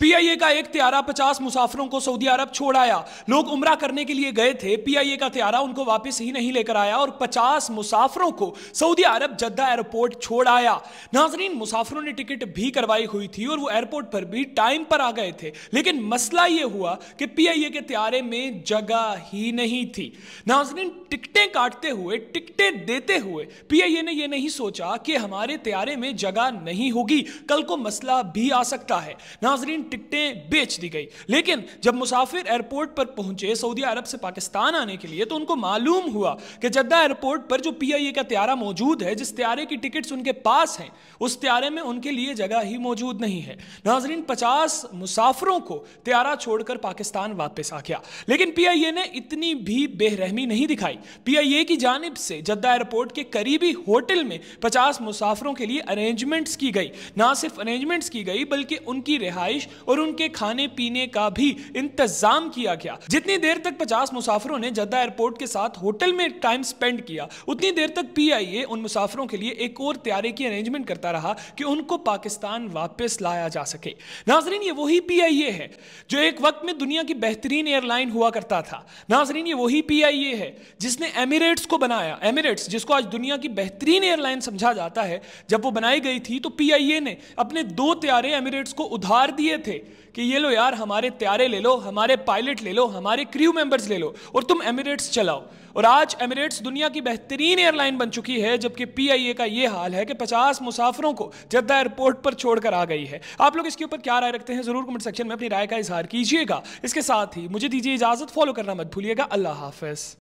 PIA का एक त्यारा पचास मुसाफिरों को सऊदी अरब छोड़ आया लोग उम्र करने के लिए गए थे पीआईए का त्यारा उनको वापस ही नहीं लेकर आया और पचास मुसाफिरों को सऊदी अरब जद्दा एयरपोर्ट छोड़ आया नाजरीन मुसाफिरों ने टिकट भी करवाई हुई थी और वो एयरपोर्ट पर भी टाइम पर आ गए थे लेकिन मसला ये हुआ कि पीआईए के त्यारे में जगह ही नहीं थी नाजरीन टिकटें काटते हुए टिकटें देते हुए पीआईए ने यह नहीं सोचा कि हमारे त्यारे में जगह नहीं होगी कल को मसला भी आ सकता है नाजरीन टिकटें बेच दी गई लेकिन जब मुसाफिर एयरपोर्ट पर पहुंचे सऊदी अरब से पाकिस्तान आने के लिए तो उनको मालूम हुआ कि जद्दा एयरपोर्ट पर जो पीआईए का त्यारा मौजूद है जिस त्यारे की टिकट्स उनके पास हैं उस त्यारे में उनके लिए जगह ही मौजूद नहीं है नाजरीन पचास मुसाफिरों को त्यारा छोड़कर पाकिस्तान वापस आ गया लेकिन पीआईए ने इतनी भी बेरहमी नहीं दिखाई पीआईए की जानब से जद्दा एयरपोर्ट के करीबी होटल में पचास मुसाफिरों के लिए अरेंजमेंट्स की गई ना सिर्फ अरेंजमेंट्स की गई बल्कि उनकी रिहाइश और उनके खाने पीने का भी इंतजाम किया गया जितनी देर तक पचास मुसाफिरों ने जद्दा एयरपोर्ट के साथ होटल में टाइम स्पेंड किया उतनी देर तक पीआईए उन मुसाफिरों के लिए एक और तैयारी की अरेंजमेंट करता रहा कि उनको पाकिस्तान वापस लाया जा सके नाजरीन ये वही पीआईए है जो एक वक्त में दुनिया की बेहतरीन एयरलाइन हुआ करता था नाजरीन ये वही पीआईए है जिसने एमिरेट्स को बनाया एमिरेट्स जिसको आज दुनिया की बेहतरीन एयरलाइन समझा जाता है जब वो बनाई गई थी तो पीआईए ने अपने दो तैयारे एमिरेट्स को उधार दिए थे कि ये लो यार हमारे त्यारे ले लो हमारे पायलट ले लो हमारे क्रू मेंबर्स ले लो और तुम एमिरेट्स चलाओ और आज एमिरेट्स दुनिया की बेहतरीन एयरलाइन बन चुकी है जबकि पीआईए का ये हाल है कि 50 मुसाफरों को जद्दा एयरपोर्ट पर छोड़कर आ गई है आप लोग इसके ऊपर क्या राय रखते हैं जरूर कमेंट सेक्शन में अपनी राय का इजहार कीजिएगा इसके साथ ही मुझे दीजिए इजाजत फॉलो करना मत भूलिएगा अल्लाह हाफिज़